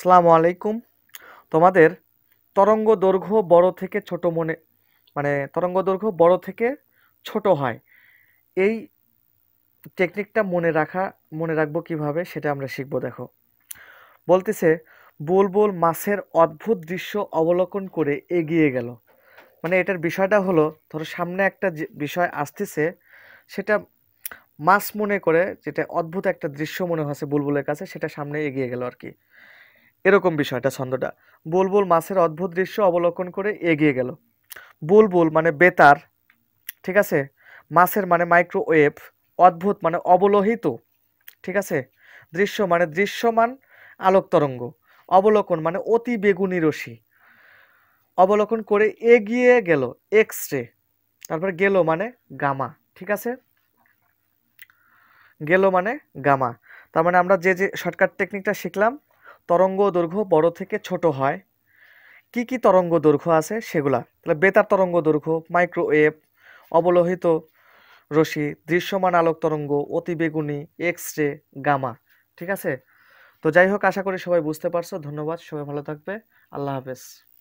সালামু আলাইকুম তোমাদের তরঙ্গ দৈর্ঘ্য বড় থেকে ছোট মনে মানে তরঙ্গ দৈর্ঘ্য বড় থেকে ছোট হয় এই টেকনিকটা মনে রাখা মনে রাখবো কিভাবে সেটা আমরা শিখবো দেখো বলতেছে বুলবুল মাছের অদ্ভুত দৃশ্য অবলোকন করে এগিয়ে গেল মানে এটার বিষয়টা হলো ধরো সামনে একটা বিষয় আসতেছে সেটা মাছ মনে করে যেটা অদ্ভুত একটা দৃশ্য মনে হচ্ছে বুলবুলের কাছে সেটা সামনে এগিয়ে গেল আর কি এরকম বিষয়টা ছন্দটা বুলবুল মাছের অদ্ভুত দৃশ্য অবলোকন করে এগিয়ে গেল বুলবুল মানে বেতার ঠিক আছে মাছের মানে মাইক্রোওয়েভ অদ্ভুত মানে অবলোহিত ঠিক আছে দৃশ্য মানে দৃশ্যমান আলোক তরঙ্গ অবলোকন মানে অতি বেগুনি রশি অবলোকন করে এগিয়ে গেল এক্স রে তারপরে গেল মানে গামা ঠিক আছে গেল মানে গামা তার মানে আমরা যে যে শর্টকাট টেকনিকটা শিখলাম তরঙ্গ দৈর্ঘ্য বড় থেকে ছোট হয় কি কি তরঙ্গ দৈর্ঘ্য আছে সেগুলা তাহলে বেতার তরঙ্গ দৈর্ঘ্য মাইক্রোওয়েভ অবলোহিত রশ্মি দৃশ্যমান আলোক তরঙ্গ অতিবেগুনি এক্স রে গামা ঠিক আছে তো যাই হোক আশা করি সবাই বুঝতে পারছো ধন্যবাদ সবাই ভালো থাকবে আল্লাহ হাফেজ